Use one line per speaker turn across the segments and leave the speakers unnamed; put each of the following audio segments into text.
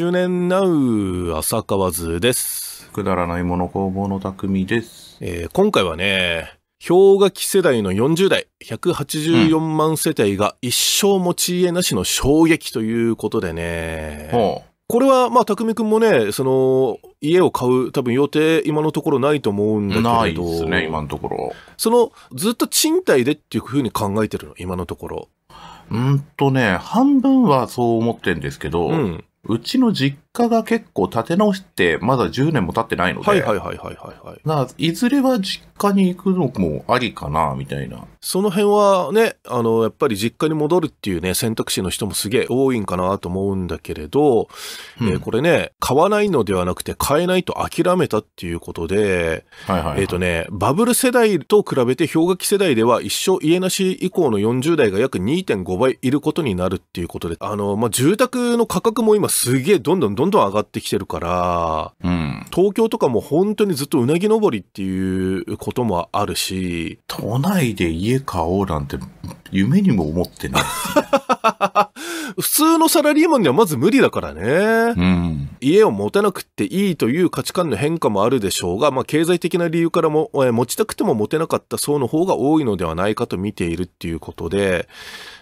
周年ナウ浅川図です。くだらないもの工房の匠です。えー、今回はね、氷河期世代の40代、184万世帯が一生持ち家なしの衝撃ということでね。うんこれは、まあ、匠くんもね、その、家を買う、多分予定、今のところないと思うんだけど。ないですね、今のところ。その、ずっと賃貸でっていうふうに考えてるの、今のところ。うんとね、半分はそう思ってんですけど、うん、うちの実家が結構建て直してまだ10年も経ってないので。はいはいはいはいはい、はい。いずれは実家に行くのもありかな、みたいな。その辺はね、あの、やっぱり実家に戻るっていうね、選択肢の人もすげえ多いんかなと思うんだけれど、うん、えー、これね、買わないのではなくて買えないと諦めたっていうことで、はいはい、はい、えっ、ー、とね、バブル世代と比べて氷河期世代では一生家なし以降の40代が約2.5倍いることになるっていうことで、あの、まあ、住宅の価格も今すげえどんどんどんどん上がってきてるから、うん、東京とかも本当にずっとうなぎ登りっていうこともあるし。都内で家買おうなんて夢にも思ってない。普通のサラリーマンにはまず無理だからね。うん、家を持たなくていいという価値観の変化もあるでしょうが、まあ、経済的な理由からも、えー、持ちたくても持てなかった層の方が多いのではないかと見ているっていうことで、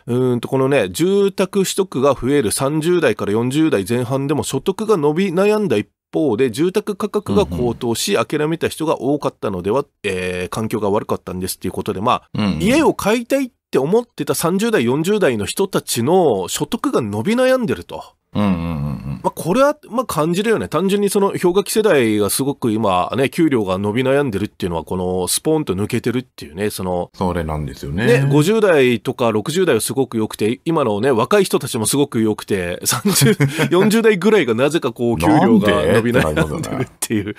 うんと、このね、住宅取得が増える30代から40代前半でも所得が伸び悩んだ一方で、住宅価格が高騰し、諦めた人が多かったのでは、うんうん、えー、環境が悪かったんですっていうことで、まあ、うんうん、家を買いたいって思ってた30代、40代の人たちの所得が伸び悩んでると。うんうんうんまあ、これは、まあ、感じるよね。単純にその氷河期世代がすごく今ね、給料が伸び悩んでるっていうのは、このスポンと抜けてるっていうね、その。それなんですよね。ね、50代とか60代はすごく良くて、今のね、若い人たちもすごく良くて、30、40 代ぐらいがなぜかこう、給料が伸び悩んでるっていう。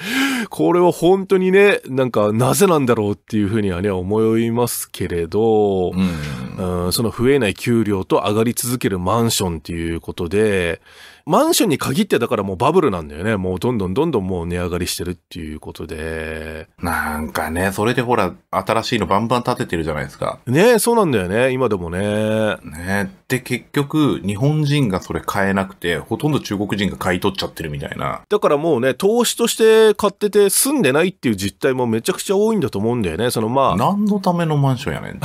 これは本当にね、なんか、なぜなんだろうっていうふうにはね、思いますけれど、うんその増えない給料と上がり続けるマンションっていうことで、マンションに限ってだからもうバブルなんだよね。もうどんどんどんどんもう値上がりしてるっていうことで。なんかね、それでほら、新しいのバンバン建ててるじゃないですか。ねそうなんだよね。今でもね。ねで、結局、日本人がそれ買えなくて、ほとんど中国人が買い取っちゃってるみたいな。だからもうね、投資として買ってて住んでないっていう実態もめちゃくちゃ多いんだと思うんだよね。そのまあ。何のためのマンションやね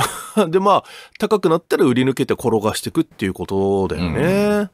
ん。で、まあ、高くなったら売り抜けて転がしていくっていうことだよね。うん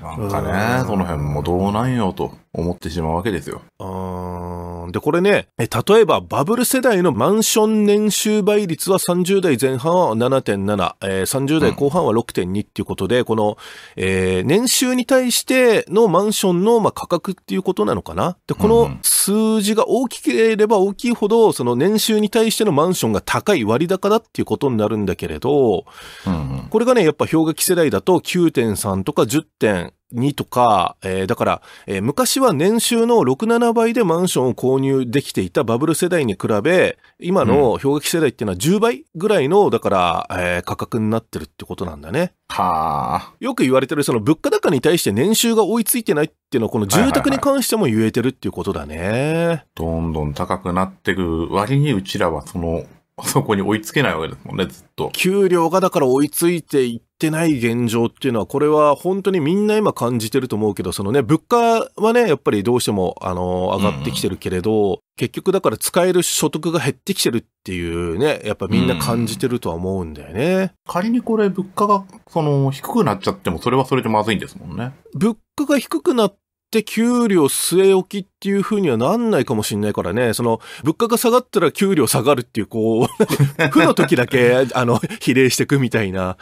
なんかね、その辺もどうなんよと思ってしまうわけですよ。ーで、これね、例えばバブル世代のマンション年収倍率は30代前半は7.7、えー、30代後半は6.2っていうことで、うん、この、えー、年収に対してのマンションの、まあ、価格っていうことなのかな。で、この数字が大きければ大きいほど、その年収に対してのマンションが高い割高だっていうことになるんだけれど、うんうん、これがね、やっぱ氷河期世代だと9.3とか10.1 2とか、えー、だから、えー、昔は年収の6、7倍でマンションを購入できていたバブル世代に比べ、今の氷河期世代っていうのは10倍ぐらいの、だから、えー、価格になってるってことなんだね。はあ。よく言われてる、その物価高に対して年収が追いついてないっていうのは、この住宅に関しても言えてるっていうことだね。はいはいはい、どんどん高くなってく割に、うちらはそのあそこに追いつけないわけですもんね、ずっと。給料がだから追いついていってない現状っていうのは、これは本当にみんな今感じてると思うけど、そのね、物価はね、やっぱりどうしても、あの、上がってきてるけれど、うん、結局だから使える所得が減ってきてるっていうね、やっぱみんな感じてるとは思うんだよね。うん、仮にこれ物価が、その、低くなっちゃっても、それはそれでまずいんですもんね。物価が低くなっって給料据え置きっていうふうにはなんないかもしれないからね、その、物価が下がったら給料下がるっていう、こう、負の時だけ、あの、比例していくみたいな。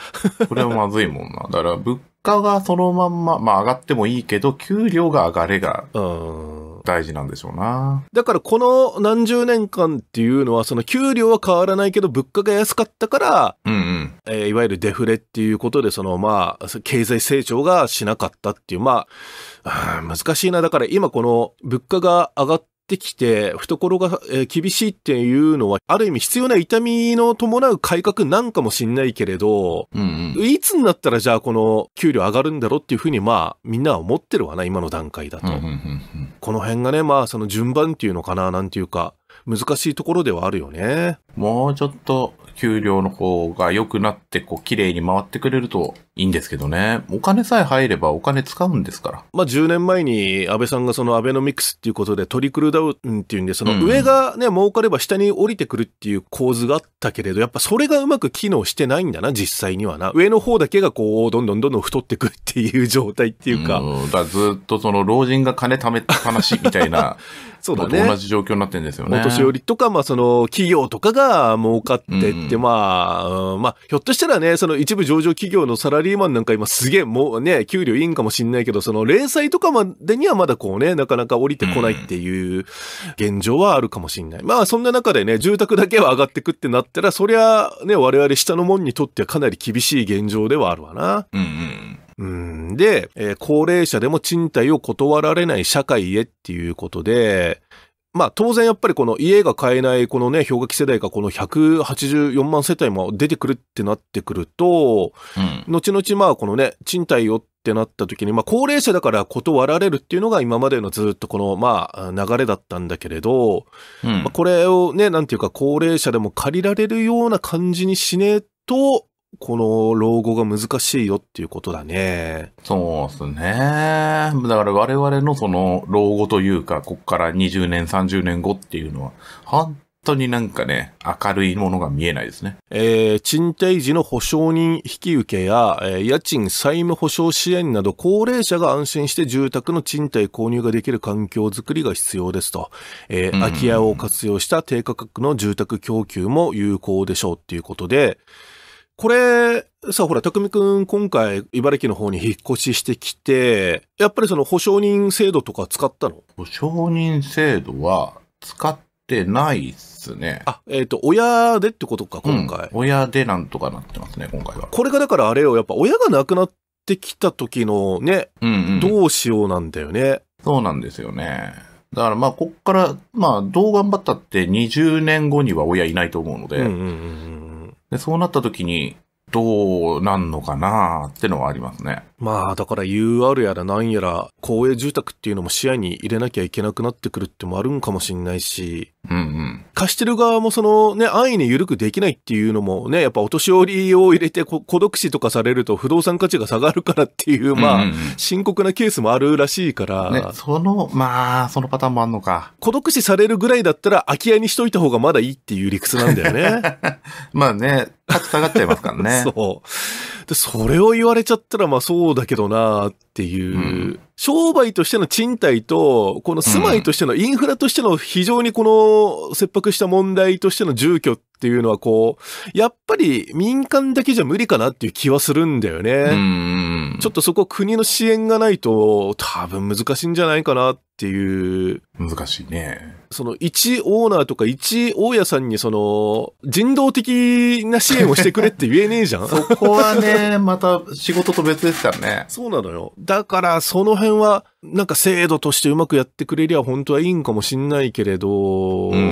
これはまずいもんな。だから、物価がそのまんま、まあ上がってもいいけど、給料が上がれが、うん。大事なんでしょうな。だからこの何十年間っていうのは、その給料は変わらないけど物価が安かったから、うんうん、えー、いわゆるデフレっていうことで、そのまあ、経済成長がしなかったっていう、まあ、難しいな。だから今この物価が上がっってきて、懐が、え厳しいっていうのは、ある意味必要な痛みの伴う改革なんかもしんないけれど、うんうん、いつになったらじゃあこの給料上がるんだろうっていうふうに、まあ、みんなは思ってるわな、今の段階だと。この辺がね、まあ、その順番っていうのかな、なんていうか、難しいところではあるよね。もうちょっと給料の方が良くなって、こう、綺麗に回ってくれるといいんですけどね。お金さえ入ればお金使うんですから。まあ、10年前に安倍さんがそのアベノミクスっていうことでトリクルダウンっていうんで、その上がね、うん、儲かれば下に降りてくるっていう構図があったけれど、やっぱそれがうまく機能してないんだな、実際にはな。上の方だけがこう、どんどんどんどん太ってくっていう状態っていうか。うん、だずっとその老人が金貯めた話みたいな。そうだね。同じ状況になってんですよね。お年寄りとか、まあその企業とかが儲かってっで、まあ、うん、まあ、ひょっとしたらね、その一部上場企業のサラリーマンなんか今すげえもうね、給料いいんかもしんないけど、その零細とかまでにはまだこうね、なかなか降りてこないっていう現状はあるかもしんない。まあ、そんな中でね、住宅だけは上がってくってなったら、そりゃね、我々下の門にとってはかなり厳しい現状ではあるわな。うん、うんうんで、えー、高齢者でも賃貸を断られない社会へっていうことで、まあ当然やっぱりこの家が買えないこのね、氷河期世代がこの184万世帯も出てくるってなってくると、うん、後々まあこのね、賃貸よってなった時に、まあ高齢者だから断られるっていうのが今までのずっとこのまあ流れだったんだけれど、うん、まあこれをね、なんていうか高齢者でも借りられるような感じにしねえと、この老後が難しいよっていうことだね。そうですね。だから我々のその老後というか、こっから20年、30年後っていうのは、本当になんかね、明るいものが見えないですね。えー、賃貸時の保証人引き受けや、えー、家賃債務保証支援など、高齢者が安心して住宅の賃貸購入ができる環境づくりが必要ですと。えー、空き家を活用した低価格の住宅供給も有効でしょうっていうことで、うんこれ、さあほら、匠くん今回茨城の方に引っ越ししてきて、やっぱりその保証人制度とか使ったの保証人制度は使ってないっすね。あ、えっ、ー、と、親でってことか、今回、うん、親でなんとかなってますね、今回は。これがだからあれよ、やっぱ親が亡くなってきた時のね、うんうん、どうしようなんだよね。そうなんですよね。だからまあ、こっから、まあ、どう頑張ったって20年後には親いないと思うので、うんうんうんで、そうなった時に、どうなんのかなってのはありますね。まあだから UR やらなんやら公営住宅っていうのも視野に入れなきゃいけなくなってくるってもあるんかもしんないし、うんうん、貸してる側もそのね安易に緩くできないっていうのもねやっぱお年寄りを入れて孤独死とかされると不動産価値が下がるからっていうまあ、深刻なケースもあるらしいから、ね、そのまあそのパターンもあんのか孤独死されるぐらいだったら空き家にしといた方がまだいいっていう理屈なんだよね まあね価値下がっちゃいますからね。そう。で、それを言われちゃったら、まあそうだけどなっていう、うん、商売としての賃貸と、この住まいとしてのインフラとしての非常にこの切迫した問題としての住居っっていうのはこう、やっぱり民間だけじゃ無理かなっていう気はするんだよね。ちょっとそこ国の支援がないと多分難しいんじゃないかなっていう。難しいね。その一オーナーとか一大家さんにその人道的な支援をしてくれって言えねえじゃんそこはね、また仕事と別ですからね。そうなのよ。だからその辺はなんか制度としてうまくやってくれりゃ本当はいいんかもしんないけれど、うん、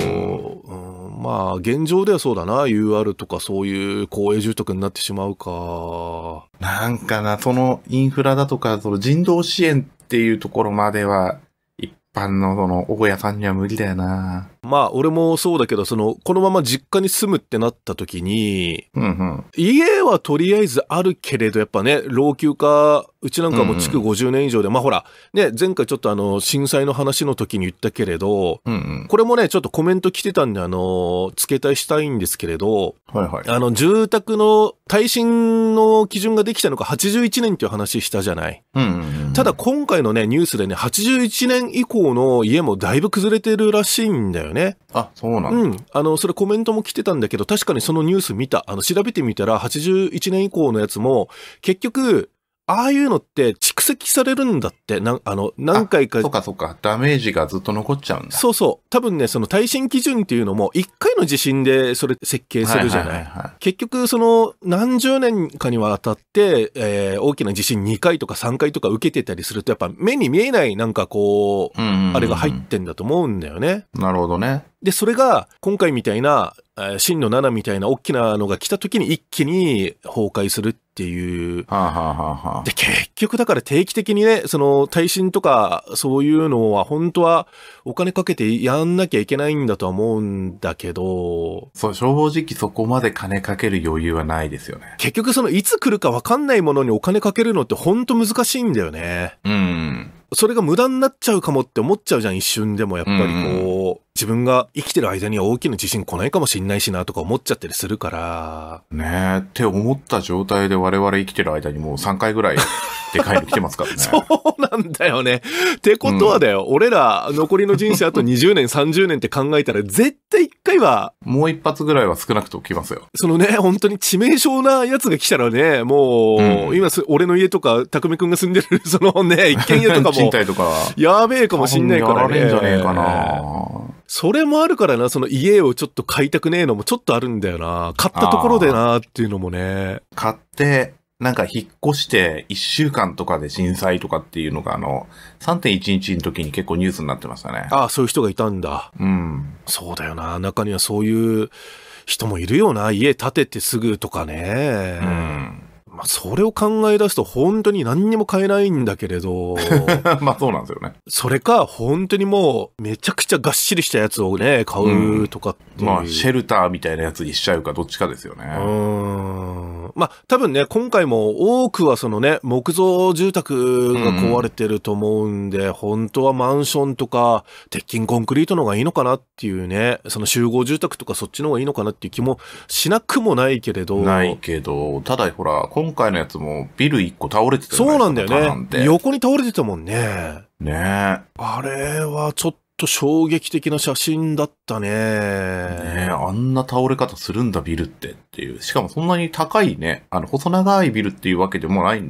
うまあ、現状ではそうだな。UR とかそういう公営住宅になってしまうか。なんかな、そのインフラだとか、その人道支援っていうところまでは、一般のその大家さんには無理だよな。まあ、俺もそうだけど、その、このまま実家に住むってなった時に、うんうん、家はとりあえずあるけれど、やっぱね、老朽化うちなんかも築50年以上で、うんうん、まあほら、ね、前回ちょっとあの、震災の話の時に言ったけれど、うんうん、これもね、ちょっとコメント来てたんで、あの、付け足したいんですけれど、はいはい。あの、住宅の耐震の基準ができたのが81年っていう話したじゃない。うんうんうん、ただ今回のね、ニュースでね、81年以降の家もだいぶ崩れてるらしいんだよね。あ、そうなんうん。あの、それコメントも来てたんだけど、確かにそのニュース見た。あの、調べてみたら、81年以降のやつも、結局、ああいうのって蓄積されるんだって、なあの、何回か。そうかそうか。ダメージがずっと残っちゃうんだ。そうそう。多分ね、その耐震基準っていうのも、一回の地震でそれ設計するじゃない。はいはいはいはい、結局、その、何十年かにわたって、えー、大きな地震2回とか3回とか受けてたりすると、やっぱ目に見えないなんかこう、うんうんうんあれが入ってんだと思うんだよね。なるほどね。で、それが今回みたいな、真の7みたいな大きなのが来た時に一気に崩壊するっていう。はあはあはあ、で、結局だから定期的にね、その耐震とかそういうのは本当はお金かけてやんなきゃいけないんだとは思うんだけど。そう、正直そこまで金かける余裕はないですよね。結局そのいつ来るかわかんないものにお金かけるのって本当難しいんだよね。うん。それが無駄になっちゃうかもって思っちゃうじゃん、一瞬でもやっぱりこう。うん自分が生きてる間には大きな地震来ないかもしんないしなとか思っちゃったりするから。ねえ、って思った状態で我々生きてる間にもう3回ぐらいでかいの来てますからね。そうなんだよね。ってことはだよ、うん、俺ら残りの人生あと20年、30 年って考えたら絶対一回は。もう一発ぐらいは少なくと来ますよ。そのね、本当に致命傷なやつが来たらね、もう、うん、今俺の家とか、匠くんが住んでる、そのね、一軒家とかも。賃貸とか。やべえかもしんないからね。やられんじゃねえかな。それもあるからな、その家をちょっと買いたくねえのもちょっとあるんだよな。買ったところでなっていうのもね。買って、なんか引っ越して1週間とかで震災とかっていうのがあの、3.11の時に結構ニュースになってましたね。ああ、そういう人がいたんだ。うん。そうだよな。中にはそういう人もいるよな。家建ててすぐとかね。うん。まあ、それを考え出すと本当に何にも買えないんだけれど。まあそうなんですよね。それか、本当にもう、めちゃくちゃがっしりしたやつをね、買うとかって、うん、まあ、シェルターみたいなやつにしちゃうかどっちかですよね。うん。まあ、多分ね、今回も多くはそのね、木造住宅が壊れてると思うんで、うん、本当はマンションとか、鉄筋コンクリートの方がいいのかなっていうね、その集合住宅とかそっちの方がいいのかなっていう気もしなくもないけれど。ないけど、ただほら、今回のやつもビル1個倒れてたそうなんだよね。横に倒れてたもんね。ねあれはちょっと衝撃的な写真だったね。ねあんな倒れ方するんだ、ビルってっていう。しかもそんなに高いね、あの、細長いビルっていうわけでもない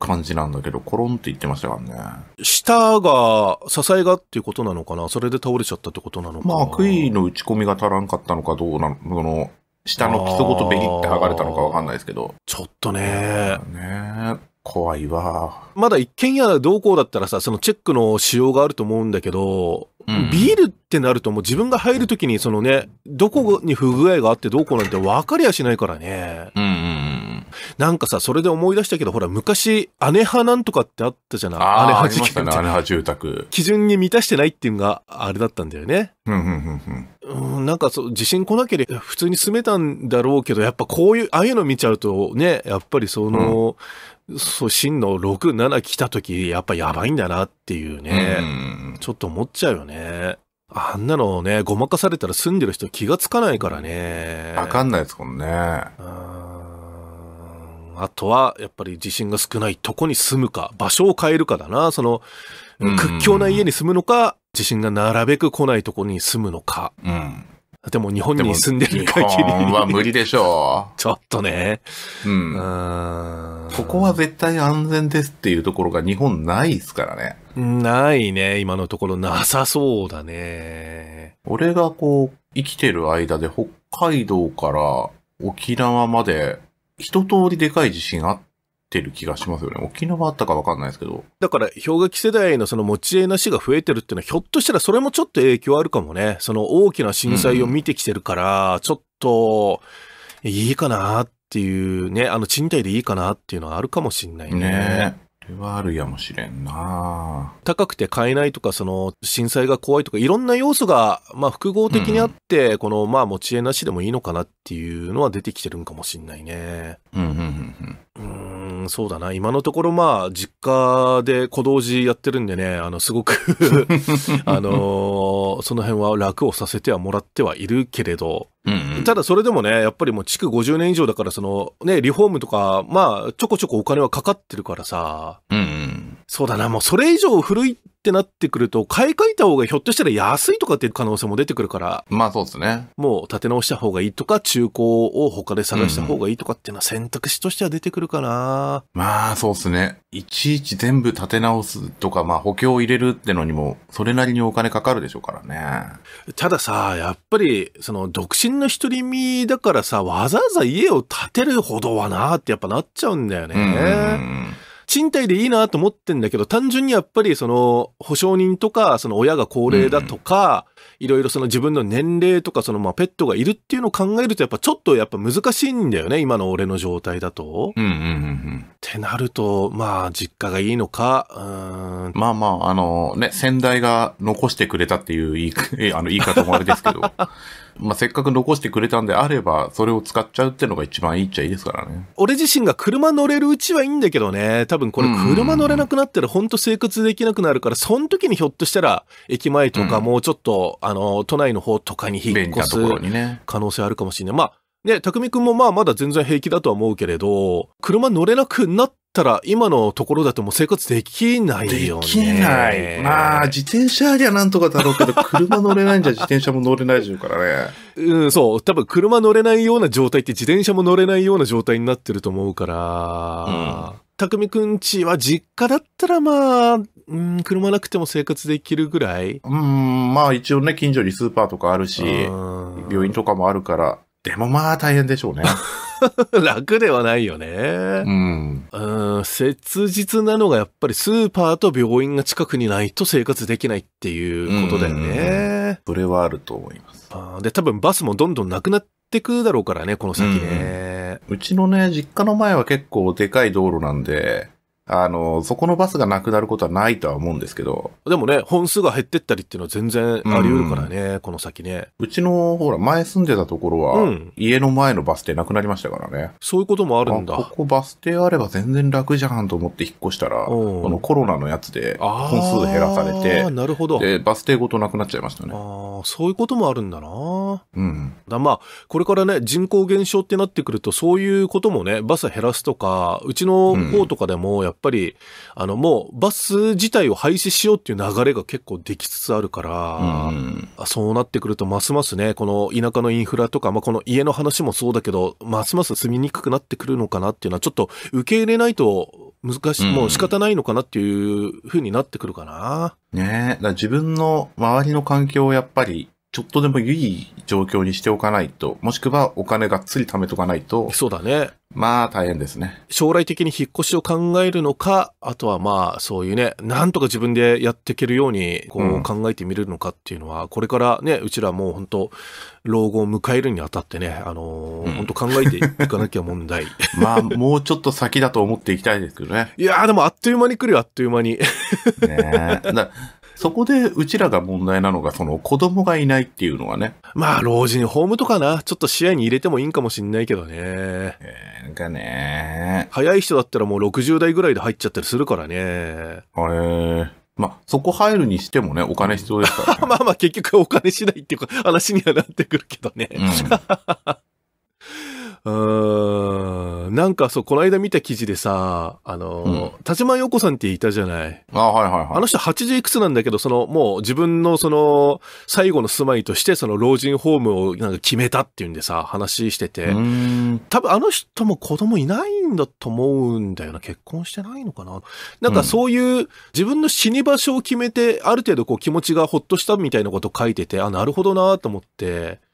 感じなんだけど、コロンって言ってましたからね。下が、支えがっていうことなのかなそれで倒れちゃったってことなのかなまあ、杭の打ち込みが足らんかったのかどうなの、その、下の基礎ごとベリって剥がれたのかわかんないですけど。ちょっとね。ね怖いわ。まだ一軒家同行だったらさ、そのチェックの仕様があると思うんだけど、うん、ビールってなるともう自分が入るときにそのね、どこに不具合があってどうこうなんて分かりやしないからね。うん、うん、なんかさ、それで思い出したけど、ほら、昔、姉派なんとかってあったじゃない。姉派事件。ありね、姉派住宅。基準に満たしてないっていうのがあれだったんだよね。うん、うん、うん、うん。なんかそう、地震来なければ普通に住めたんだろうけど、やっぱこういう、ああいうの見ちゃうとね、やっぱりその、うんそう、真の6、7来た時、やっぱやばいんだなっていうね、うん、ちょっと思っちゃうよね。あんなのね、ごまかされたら住んでる人気がつかないからね。わかんないですもんね。あとは、やっぱり地震が少ないとこに住むか、場所を変えるかだな。その、屈強な家に住むのか、地震がなるべく来ないとこに住むのか。うん。でも日本に住んでる限り。日本は無理でしょう。ちょっとね。うん。うんここは絶対安全ですっていうところが日本ないですからね。ないね。今のところなさそうだね。俺がこう、生きてる間で北海道から沖縄まで一通りでかい地震あってる気がしますよね。沖縄あったかわかんないですけど。だから、氷河期世代のその持ち家なしが増えてるっていうのは、ひょっとしたらそれもちょっと影響あるかもね。その大きな震災を見てきてるから、ちょっと、いいかなっっていうね、あの賃貸でいいかなっていうのはあるかもしんないね。ねそれはあるやもしれんな高くて買えないとか、その震災が怖いとか、いろんな要素が、まあ複合的にあって、うん、このまあ持ち家なしでもいいのかなっていうのは出てきてるんかもしんないね。うん、うん、そうだな。今のところまあ実家で小道寺やってるんでね、あのすごく あのー、その辺は楽をさせてはもらってはいるけれど、ただそれでもね、やっぱりもう築50年以上だから、そのね、リフォームとか、まあ、ちょこちょこお金はかかってるからさ、うんうん、そうだな、もうそれ以上古いってなってくると、買い替えた方がひょっとしたら安いとかっていう可能性も出てくるから。まあそうですね。もう建て直した方がいいとか、中古を他で探した方がいいとかっていうのは選択肢としては出てくるかな、うん、まあそうですね。いちいち全部建て直すとか、まあ補強を入れるってのにも、それなりにお金かかるでしょうからね。たださ、やっぱり、その独身の独り身だからさ、わざわざ家を建てるほどはなってやっぱなっちゃうんだよね。うん賃貸でいいなと思ってんだけど、単純にやっぱりその保証人とか、その親が高齢だとか、いろいろその自分の年齢とか、そのまあペットがいるっていうのを考えると、やっぱちょっとやっぱ難しいんだよね、今の俺の状態だと。うんうんうんうん。ってなると、まあ実家がいいのか、うん。まあまあ、あのね、先代が残してくれたっていう言いあの言い方もあれですけど。まあ、せっかく残してくれたんであれば、それを使っちゃうってのが一番いいっちゃいいですからね。俺自身が車乗れるうちはいいんだけどね、多分これ車乗れなくなったら本当生活できなくなるから、その時にひょっとしたら、駅前とかもうちょっと、うん、あの、都内の方とかに引っ越す可能性あるかもしれない。ね、まあ、ね、匠くんもまあまだ全然平気だとは思うけれど、車乗れなくなっったら今のところだともう生活できないよね。できない。まあ、自転車ありゃなんとかだろうけど、車乗れないんじゃ自転車も乗れないでしょうからね。うん、そう。多分車乗れないような状態って自転車も乗れないような状態になってると思うから、たくみくんちは実家だったらまあ、うん、車なくても生活できるぐらいうん、まあ一応ね、近所にスーパーとかあるし、病院とかもあるから、でもまあ大変でしょうね。楽ではないよね。うん。うん、切実なのがやっぱりスーパーと病院が近くにないと生活できないっていうことだよね。それはあると思います。あで、多分バスもどんどんなくなってくだろうからね、この先ね。うん、うちのね、実家の前は結構でかい道路なんで、あの、そこのバスがなくなることはないとは思うんですけど。でもね、本数が減ってったりっていうのは全然あり得るからね、うん、この先ね。うちの、ほら、前住んでたところは、うん、家の前のバス停なくなりましたからね。そういうこともあるんだ。ここバス停あれば全然楽じゃんと思って引っ越したら、このコロナのやつで、本数減らされて、なるほど。で、バス停ごとなくなっちゃいましたね。ああ、そういうこともあるんだな。うん。だまあ、これからね、人口減少ってなってくると、そういうこともね、バス減らすとか、うちの方とかでも、やっっぱり、あの、もうバス自体を廃止しようっていう流れが結構できつつあるから、うん、そうなってくるとますますね、この田舎のインフラとか、まあ、この家の話もそうだけど、ますます住みにくくなってくるのかなっていうのは、ちょっと受け入れないと難しい、うもう仕方ないのかなっていうふうになってくるかな。ねえ、だ自分の周りの環境をやっぱりちょっとでもいい状況にしておかないと、もしくはお金がっつり貯めとかないと。そうだね。まあ大変ですね。将来的に引っ越しを考えるのか、あとはまあそういうね、なんとか自分でやっていけるようにこう考えてみるのかっていうのは、うん、これからね、うちらもう本当老後を迎えるにあたってね、あのー、うん、本当考えていかなきゃ問題。まあもうちょっと先だと思っていきたいですけどね。いやーでもあっという間に来るよ、あっという間に。ねえ。そこでうちらが問題なのが、その子供がいないっていうのはね。まあ、老人ホームとかな、ちょっと視野に入れてもいいんかもしんないけどね。えー、なんかね。早い人だったらもう60代ぐらいで入っちゃったりするからね。あれまあ、そこ入るにしてもね、お金必要ですから、ね、まあまあ、結局お金次第っていう話にはなってくるけどね。うんうーん、なんかそう、この間見た記事でさ、あの、うん、田島陽子さんっていたじゃない。あ、はいはいはい。あの人80いくつなんだけど、その、もう自分のその、最後の住まいとして、その老人ホームをなんか決めたっていうんでさ、話してて。多分あの人も子供いないんだと思うんだよな。結婚してないのかな。なんかそういう、うん、自分の死に場所を決めて、ある程度こう気持ちがほっとしたみたいなこと書いてて、あ、なるほどなと思って。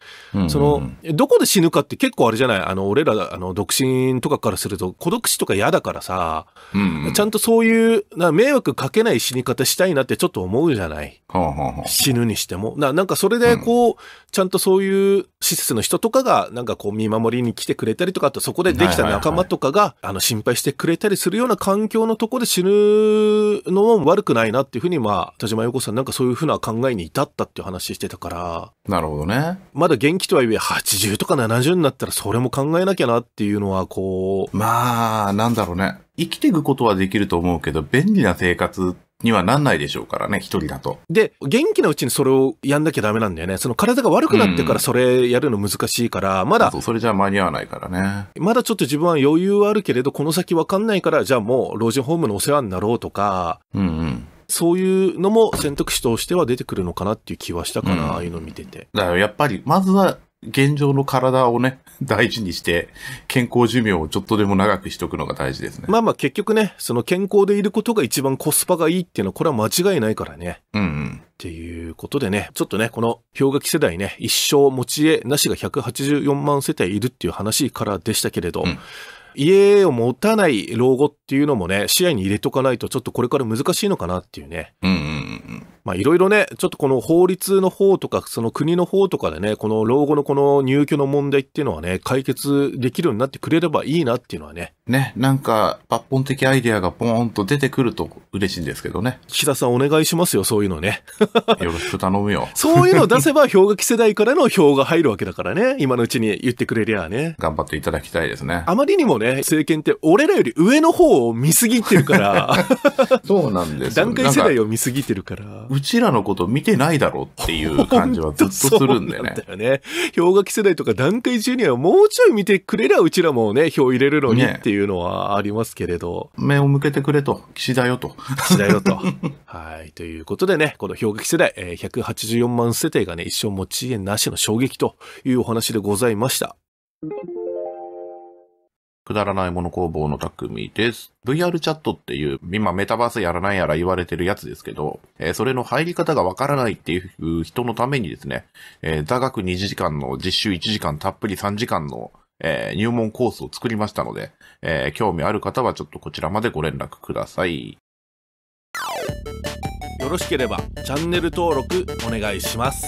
その、どこで死ぬかって結構あれじゃないあの、俺ら、あの、独身とかからすると、孤独死とか嫌だからさ、うんうん、ちゃんとそういう、な迷惑かけない死に方したいなってちょっと思うじゃない、はあはあ、死ぬにしても。な、なんかそれでこう、うん、ちゃんとそういう施設の人とかが、なんかこう見守りに来てくれたりとか、あとそこでできた仲間とかが、あの、心配してくれたりするような環境のとこで死ぬのも悪くないなっていうふうに、まあ、田島陽子さんなんかそういうふうな考えに至ったっていう話してたから。なるほどね。まだ元気とはいえ80とか70になったらそれも考えなきゃなっていうのはこう。まあ、なんだろうね。生きていくことはできると思うけど、便利な生活にはなんないでしょうからね、一人だと。で、元気なうちにそれをやんなきゃダメなんだよね。その体が悪くなってからそれやるの難しいから、うん、まだ。それじゃ間に合わないからね。まだちょっと自分は余裕はあるけれど、この先わかんないから、じゃあもう老人ホームのお世話になろうとか、うんうん。そういうのも選択肢としては出てくるのかなっていう気はしたかな、うん、ああいうの見てて。だからやっぱり、まずは現状の体をね、大事にして、健康寿命をちょっとでも長くしとくのが大事ですね。まあまあ結局ね、その健康でいることが一番コスパがいいっていうのは、これは間違いないからね。うん、うん。っていうことでね、ちょっとね、この氷河期世代ね、一生持ち家なしが184万世帯いるっていう話からでしたけれど、うん家を持たない老後っていうのもね、視野に入れとかないと、ちょっとこれから難しいのかなっていうね。うんうんうん。まあいろいろね、ちょっとこの法律の方とか、その国の方とかでね、この老後のこの入居の問題っていうのはね、解決できるようになってくれればいいなっていうのはね。ね、なんか抜本的アイデアがポーンと出てくると嬉しいんですけどね。岸田さんお願いしますよ、そういうのね。よろしく頼むよ。そういうの出せば氷河期世代からの票が入るわけだからね、今のうちに言ってくれりゃね。頑張っていただきたいですね。あまりにもね、政権って俺らより上の方を見すぎてるから。そうなんですよ。段階世代を見すぎてるから。うちらのこと見てないだろうっていう感じはずっとするんね。だよね。氷河期世代とか段階ジュニアもうちょい見てくれりゃうちらもね、票入れるのにっていうのはありますけれど。ね、目を向けてくれと。岸田よと。岸田よと。はい。ということでね、この氷河期世代、184万世帯がね、一生持ち家なしの衝撃というお話でございました。くだらないもの工房の匠です。VR チャットっていう、今メタバースやらないやら言われてるやつですけど、えー、それの入り方がわからないっていう人のためにですね、えー、座学2時間の実習1時間たっぷり3時間の、えー、入門コースを作りましたので、えー、興味ある方はちょっとこちらまでご連絡ください。よろしければチャンネル登録お願いします。